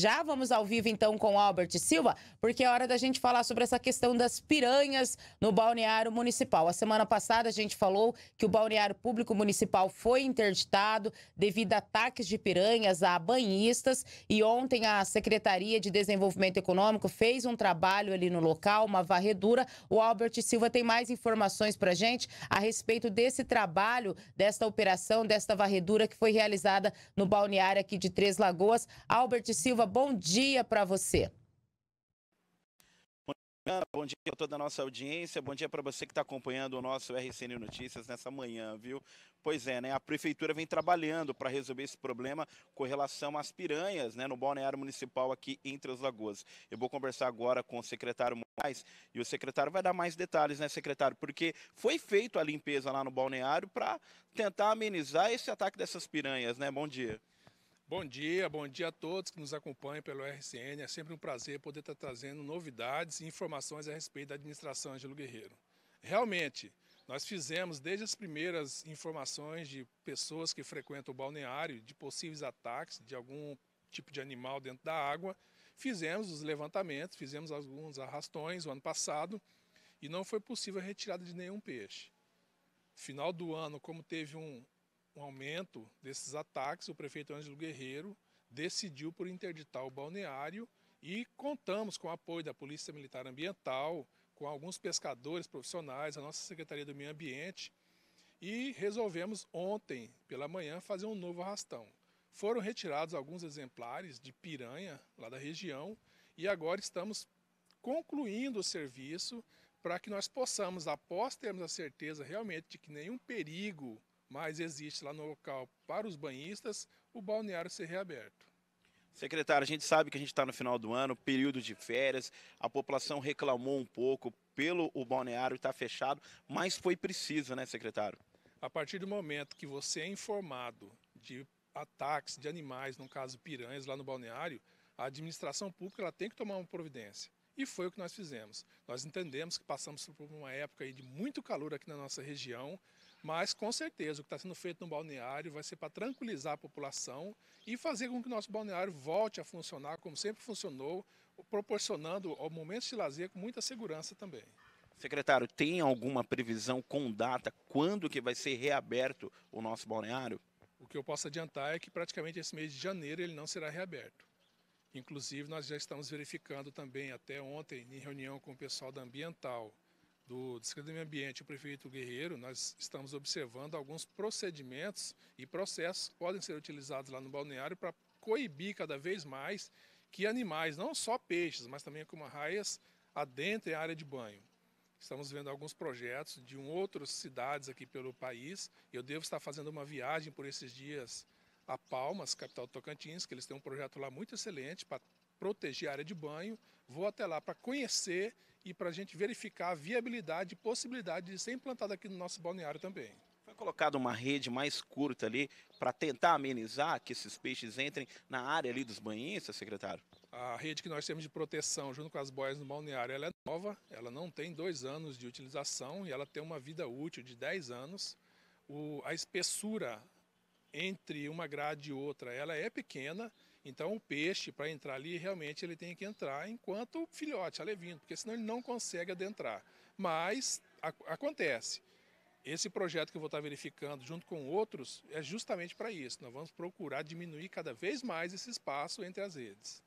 Já vamos ao vivo então com Albert Silva, porque é hora da gente falar sobre essa questão das piranhas no balneário municipal. A semana passada a gente falou que o balneário público municipal foi interditado devido a ataques de piranhas a banhistas e ontem a Secretaria de Desenvolvimento Econômico fez um trabalho ali no local, uma varredura. O Albert Silva tem mais informações para gente a respeito desse trabalho, desta operação, desta varredura que foi realizada no balneário aqui de Três Lagoas. Albert Silva, Bom dia para você. Bom dia a toda a nossa audiência, bom dia para você que está acompanhando o nosso RCN Notícias nessa manhã, viu? Pois é, né? A prefeitura vem trabalhando para resolver esse problema com relação às piranhas, né? No balneário municipal aqui entre as lagoas. Eu vou conversar agora com o secretário Moraes e o secretário vai dar mais detalhes, né, secretário? Porque foi feita a limpeza lá no balneário para tentar amenizar esse ataque dessas piranhas, né? Bom dia. Bom dia, bom dia a todos que nos acompanham pelo RCN. É sempre um prazer poder estar trazendo novidades e informações a respeito da administração Ângelo Guerreiro. Realmente, nós fizemos desde as primeiras informações de pessoas que frequentam o balneário, de possíveis ataques de algum tipo de animal dentro da água, fizemos os levantamentos, fizemos alguns arrastões o ano passado e não foi possível a retirada de nenhum peixe. Final do ano, como teve um, um aumento desses ataques, o prefeito Ângelo Guerreiro decidiu por interditar o balneário e contamos com o apoio da Polícia Militar Ambiental, com alguns pescadores profissionais, a nossa Secretaria do Meio Ambiente e resolvemos ontem pela manhã fazer um novo arrastão. Foram retirados alguns exemplares de piranha lá da região e agora estamos concluindo o serviço para que nós possamos, após termos a certeza realmente de que nenhum perigo mas existe lá no local para os banhistas o balneário ser reaberto. Secretário, a gente sabe que a gente está no final do ano, período de férias, a população reclamou um pouco pelo o balneário estar tá fechado, mas foi preciso, né, secretário? A partir do momento que você é informado de ataques de animais, no caso piranhas, lá no balneário, a administração pública ela tem que tomar uma providência. E foi o que nós fizemos. Nós entendemos que passamos por uma época de muito calor aqui na nossa região, mas, com certeza, o que está sendo feito no balneário vai ser para tranquilizar a população e fazer com que o nosso balneário volte a funcionar como sempre funcionou, proporcionando momentos de lazer com muita segurança também. Secretário, tem alguma previsão com data quando que vai ser reaberto o nosso balneário? O que eu posso adiantar é que praticamente esse mês de janeiro ele não será reaberto. Inclusive, nós já estamos verificando também, até ontem, em reunião com o pessoal da Ambiental, do Secretaria do Meio Ambiente e o prefeito Guerreiro, nós estamos observando alguns procedimentos e processos que podem ser utilizados lá no balneário para coibir cada vez mais que animais, não só peixes, mas também como raias, adentrem a área de banho. Estamos vendo alguns projetos de um, outras cidades aqui pelo país. Eu devo estar fazendo uma viagem por esses dias a Palmas, capital do Tocantins, que eles têm um projeto lá muito excelente para proteger a área de banho. Vou até lá para conhecer e para a gente verificar a viabilidade e possibilidade de ser implantado aqui no nosso balneário também. Foi colocada uma rede mais curta ali para tentar amenizar que esses peixes entrem na área ali dos banhistas, secretário? A rede que nós temos de proteção junto com as boias no balneário, ela é nova, ela não tem dois anos de utilização e ela tem uma vida útil de 10 anos. O, a espessura entre uma grade e outra, ela é pequena, então o peixe, para entrar ali, realmente ele tem que entrar enquanto filhote, alevindo, porque senão ele não consegue adentrar. Mas a, acontece. Esse projeto que eu vou estar verificando junto com outros é justamente para isso. Nós vamos procurar diminuir cada vez mais esse espaço entre as redes.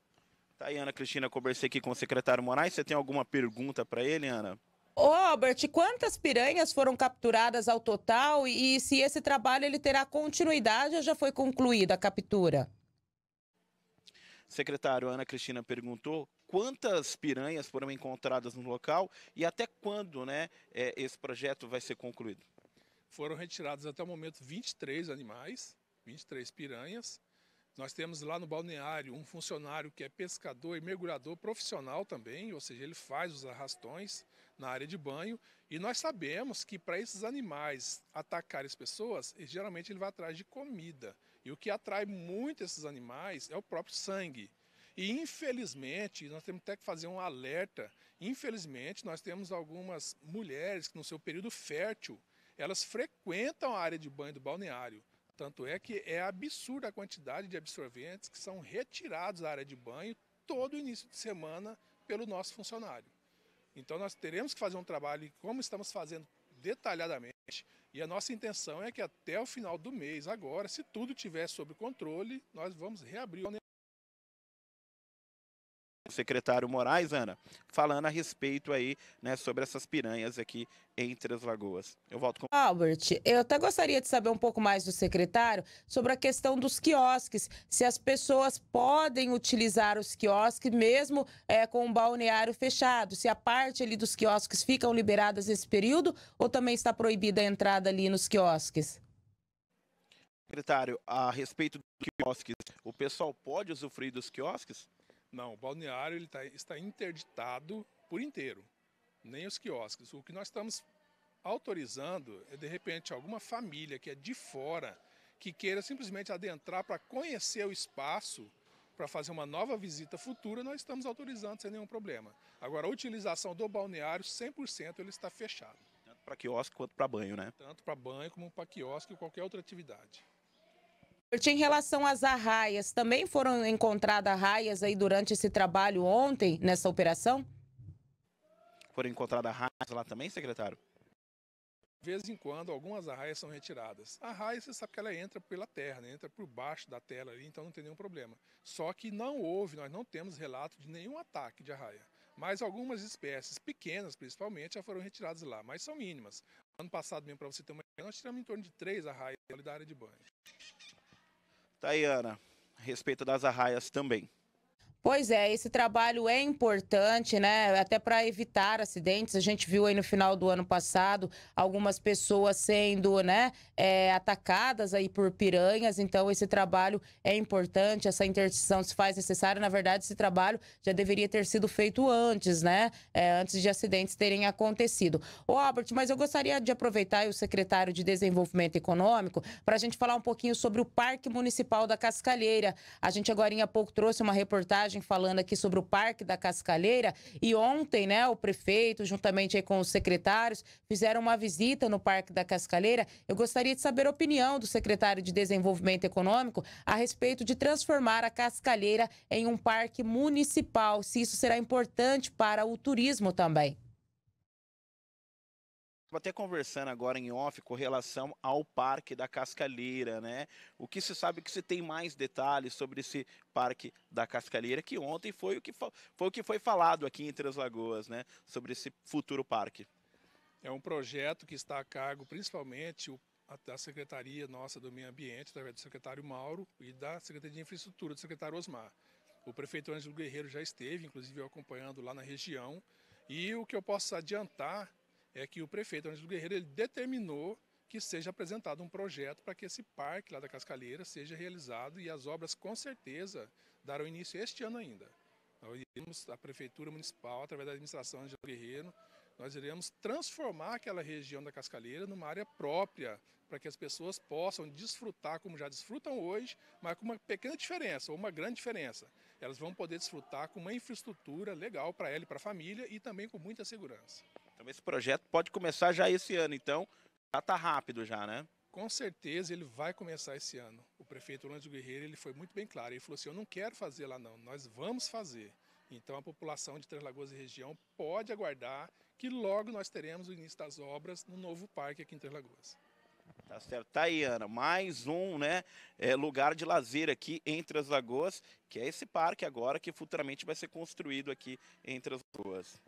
Tá aí, Ana Cristina, conversei aqui com o secretário Moraes. Você tem alguma pergunta para ele, Ana? Ô, Albert, quantas piranhas foram capturadas ao total e se esse trabalho ele terá continuidade ou já foi concluída a captura? secretário Ana Cristina perguntou quantas piranhas foram encontradas no local e até quando né, é, esse projeto vai ser concluído? Foram retirados até o momento 23 animais, 23 piranhas, nós temos lá no balneário um funcionário que é pescador e mergulhador profissional também, ou seja, ele faz os arrastões na área de banho. E nós sabemos que para esses animais atacarem as pessoas, geralmente ele vai atrás de comida. E o que atrai muito esses animais é o próprio sangue. E infelizmente, nós temos até que fazer um alerta. Infelizmente, nós temos algumas mulheres que no seu período fértil, elas frequentam a área de banho do balneário. Tanto é que é absurda a quantidade de absorventes que são retirados da área de banho todo início de semana pelo nosso funcionário. Então nós teremos que fazer um trabalho, como estamos fazendo detalhadamente, e a nossa intenção é que até o final do mês, agora, se tudo estiver sob controle, nós vamos reabrir o secretário Moraes, Ana, falando a respeito aí, né, sobre essas piranhas aqui entre as lagoas. Eu volto com... Albert, eu até gostaria de saber um pouco mais do secretário sobre a questão dos quiosques, se as pessoas podem utilizar os quiosques mesmo é, com o balneário fechado, se a parte ali dos quiosques ficam liberadas nesse período ou também está proibida a entrada ali nos quiosques? Secretário, a respeito dos quiosques, o pessoal pode usufruir dos quiosques? Não, o balneário ele tá, está interditado por inteiro, nem os quiosques. O que nós estamos autorizando é, de repente, alguma família que é de fora, que queira simplesmente adentrar para conhecer o espaço, para fazer uma nova visita futura, nós estamos autorizando sem nenhum problema. Agora, a utilização do balneário, 100% ele está fechado. Tanto para quiosque quanto para banho, né? Tanto para banho como para quiosque ou qualquer outra atividade. Em relação às arraias, também foram encontradas arraias aí durante esse trabalho ontem, nessa operação? Foram encontradas arraias lá também, secretário? De vez em quando, algumas arraias são retiradas. A arraia, você sabe que ela entra pela terra, né? entra por baixo da tela ali, então não tem nenhum problema. Só que não houve, nós não temos relato de nenhum ataque de arraia. Mas algumas espécies, pequenas principalmente, já foram retiradas lá, mas são mínimas. Ano passado, mesmo para você ter uma ideia, nós tiramos em torno de três arraias da área de banho. Tayana, a respeito das arraias também. Pois é, esse trabalho é importante, né? Até para evitar acidentes. A gente viu aí no final do ano passado algumas pessoas sendo, né, é, atacadas aí por piranhas. Então, esse trabalho é importante, essa interdição se faz necessária. Na verdade, esse trabalho já deveria ter sido feito antes, né? É, antes de acidentes terem acontecido. Ô, Albert, mas eu gostaria de aproveitar o secretário de Desenvolvimento Econômico para a gente falar um pouquinho sobre o Parque Municipal da Cascalheira. A gente agora há pouco trouxe uma reportagem falando aqui sobre o Parque da Cascalheira. E ontem, né, o prefeito, juntamente com os secretários, fizeram uma visita no Parque da Cascalheira. Eu gostaria de saber a opinião do secretário de Desenvolvimento Econômico a respeito de transformar a Cascalheira em um parque municipal, se isso será importante para o turismo também até conversando agora em off com relação ao Parque da Cascalheira, né? O que se sabe que se tem mais detalhes sobre esse Parque da Cascalheira, que ontem foi o que, foi o que foi falado aqui em Três Lagoas, né? Sobre esse futuro parque. É um projeto que está a cargo principalmente a, da Secretaria Nossa do Meio Ambiente, através do secretário Mauro, e da Secretaria de Infraestrutura, do secretário Osmar. O prefeito Ângelo Guerreiro já esteve, inclusive, acompanhando lá na região. E o que eu posso adiantar é que o prefeito Angelo Guerreiro ele determinou que seja apresentado um projeto para que esse parque lá da Cascalheira seja realizado e as obras com certeza darão início este ano ainda. Nós iremos, a Prefeitura Municipal, através da administração Angelo Guerreiro, nós iremos transformar aquela região da Cascalheira numa área própria, para que as pessoas possam desfrutar como já desfrutam hoje, mas com uma pequena diferença, ou uma grande diferença. Elas vão poder desfrutar com uma infraestrutura legal para ela e para a família e também com muita segurança. Então esse projeto pode começar já esse ano, então já está rápido já, né? Com certeza ele vai começar esse ano. O prefeito Orlando Guerreiro ele foi muito bem claro. Ele falou assim: eu não quero fazer lá não, nós vamos fazer. Então a população de Três Lagoas e região pode aguardar que logo nós teremos o início das obras no novo parque aqui em Três Lagoas. Tá certo. Tá aí, Ana. Mais um né, é, lugar de lazer aqui entre as lagoas, que é esse parque agora que futuramente vai ser construído aqui entre as lagoas.